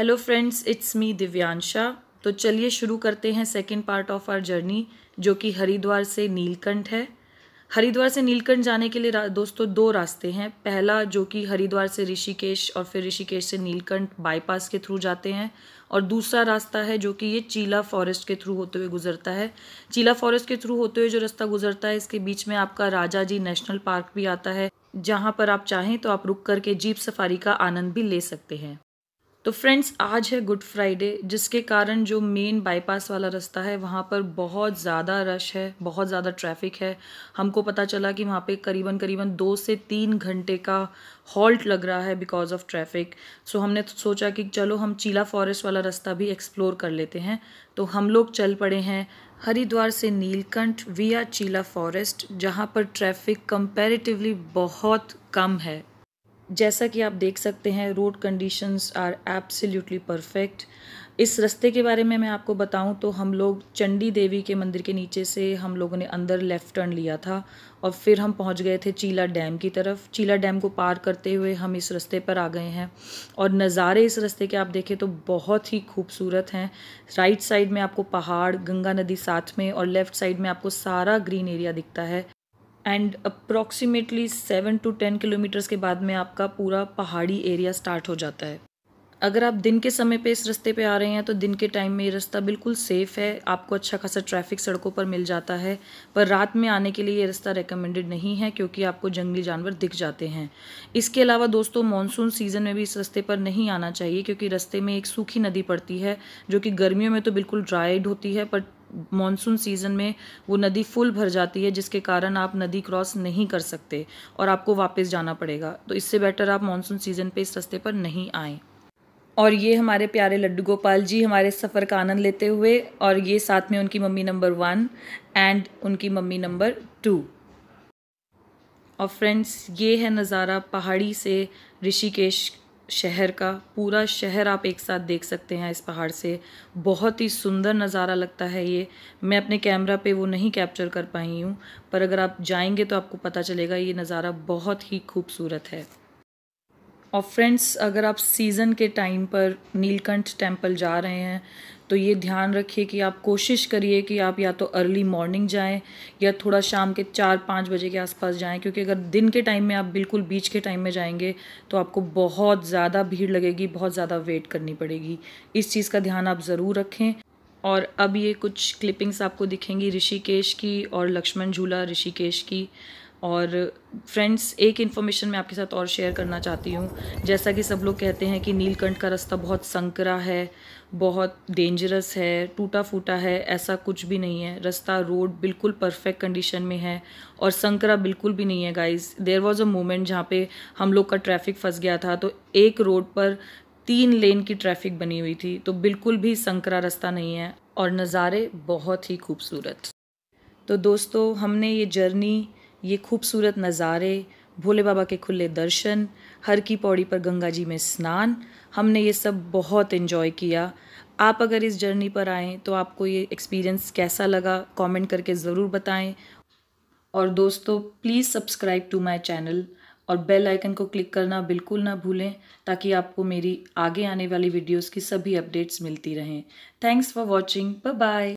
hello friends it's me Divyansha तो चलिए शुरू करते हैं second part of our journey जो कि हरिद्वार से नीलकंठ है हरिद्वार से नीलकंठ जाने के लिए दोस्तों दो रास्ते हैं पहला जो कि हरिद्वार से ऋषिकेश और फिर ऋषिकेश से नीलकंठ बाईपास के थ्रू जाते हैं और दूसरा रास्ता है जो कि ये चीला फॉरेस्ट के थ्रू होते हुए गुजरता है चीला फॉरेस्ट के थ्रू होते हुए जो रास्ता गुजरता है इसके बीच में आपका राजा जी नेशनल पार्क भी आता है जहाँ पर आप चाहें तो आप रुक करके जीप सफारी का आनंद भी ले सकते हैं तो फ्रेंड्स आज है गुड फ्राइडे जिसके कारण जो मेन बाईपास वाला रास्ता है वहाँ पर बहुत ज़्यादा रश है बहुत ज़्यादा ट्रैफिक है हमको पता चला कि वहाँ पे करीबन करीबन दो से तीन घंटे का हॉल्ट लग रहा है बिकॉज ऑफ ट्रैफिक सो हमने तो सोचा कि चलो हम चीला फॉरेस्ट वाला रास्ता भी एक्सप्लोर कर लेते हैं तो हम लोग चल पड़े हैं हरिद्वार से नीलकंठ विया चीला फॉरेस्ट जहाँ पर ट्रैफिक कंपेरेटिवली बहुत कम है जैसा कि आप देख सकते हैं road conditions are absolutely perfect इस रास्ते के बारे में मैं आपको बताऊं तो हम लोग चंडी देवी के मंदिर के नीचे से हम लोगों ने अंदर लेफ़्ट टर्न लिया था और फिर हम पहुंच गए थे चीला डैम की तरफ चीला डैम को पार करते हुए हम इस रास्ते पर आ गए हैं और नज़ारे इस रास्ते के आप देखें तो बहुत ही खूबसूरत हैं राइट साइड में आपको पहाड़ गंगा नदी साथ में और लेफ़्ट साइड में आपको सारा ग्रीन एरिया दिखता है and approximately seven to ten kilometres के बाद में आपका पूरा पहाड़ी एरिया स्टार्ट हो जाता है अगर आप दिन के समय पे इस रास्ते पे आ रहे हैं तो दिन के टाइम में ये रास्ता बिल्कुल सेफ़ है आपको अच्छा खासा ट्रैफिक सड़कों पर मिल जाता है पर रात में आने के लिए ये रास्ता रिकमेंडेड नहीं है क्योंकि आपको जंगली जानवर दिख जाते हैं इसके अलावा दोस्तों मानसून सीज़न में भी इस रास्ते पर नहीं आना चाहिए क्योंकि रस्ते में एक सूखी नदी पड़ती है जो कि गर्मियों में तो बिल्कुल ड्राइड होती है पर मानसून सीज़न में वो नदी फुल भर जाती है जिसके कारण आप नदी क्रॉस नहीं कर सकते और आपको वापस जाना पड़ेगा तो इससे बेटर आप मानसून सीज़न पे इस रास्ते पर नहीं आएँ और ये हमारे प्यारे लड्डू गोपाल जी हमारे सफ़र का आनंद लेते हुए और ये साथ में उनकी मम्मी नंबर वन एंड उनकी मम्मी नंबर टू और फ्रेंड्स ये है नज़ारा पहाड़ी से ऋषिकेश शहर का पूरा शहर आप एक साथ देख सकते हैं इस पहाड़ से बहुत ही सुंदर नज़ारा लगता है ये मैं अपने कैमरा पे वो नहीं कैप्चर कर पाई हूँ पर अगर आप जाएंगे तो आपको पता चलेगा ये नज़ारा बहुत ही खूबसूरत है और फ्रेंड्स अगर आप सीज़न के टाइम पर नीलकंठ टेम्पल जा रहे हैं तो ये ध्यान रखिए कि आप कोशिश करिए कि आप या तो अर्ली मॉर्निंग जाएं या थोड़ा शाम के चार पाँच बजे के आसपास जाएं क्योंकि अगर दिन के टाइम में आप बिल्कुल बीच के टाइम में जाएंगे तो आपको बहुत ज़्यादा भीड़ लगेगी बहुत ज़्यादा वेट करनी पड़ेगी इस चीज़ का ध्यान आप ज़रूर रखें और अब ये कुछ क्लिपिंग्स आपको दिखेंगी ऋषिकेश की और लक्ष्मण झूला ऋषिकेश की और फ्रेंड्स एक इन्फॉर्मेशन मैं आपके साथ और शेयर करना चाहती हूँ जैसा कि सब लोग कहते हैं कि नीलकंठ का रास्ता बहुत संकरा है बहुत डेंजरस है टूटा फूटा है ऐसा कुछ भी नहीं है रास्ता रोड बिल्कुल परफेक्ट कंडीशन में है और संकरा बिल्कुल भी नहीं है guys there was a moment जहाँ पे हम लोग का ट्रैफिक फंस गया था तो एक रोड पर तीन लेन की ट्रैफिक बनी हुई थी तो बिल्कुल भी संकरा रास्ता नहीं है और नज़ारे बहुत ही खूबसूरत तो दोस्तों हमने ये जर्नी ये खूबसूरत नज़ारे भोले बाबा के खुले दर्शन हर की पौड़ी पर गंगा जी में स्नान हमने ये सब बहुत इन्जॉय किया आप अगर इस जर्नी पर आएँ तो आपको ये एक्सपीरियंस कैसा लगा कमेंट करके ज़रूर बताएं और दोस्तों please subscribe to my channel और बेल आइकन को क्लिक करना बिल्कुल ना भूलें ताकि आपको मेरी आगे आने वाली वीडियोस की सभी अपडेट्स मिलती रहें थैंक्स फॉर वॉचिंग बाय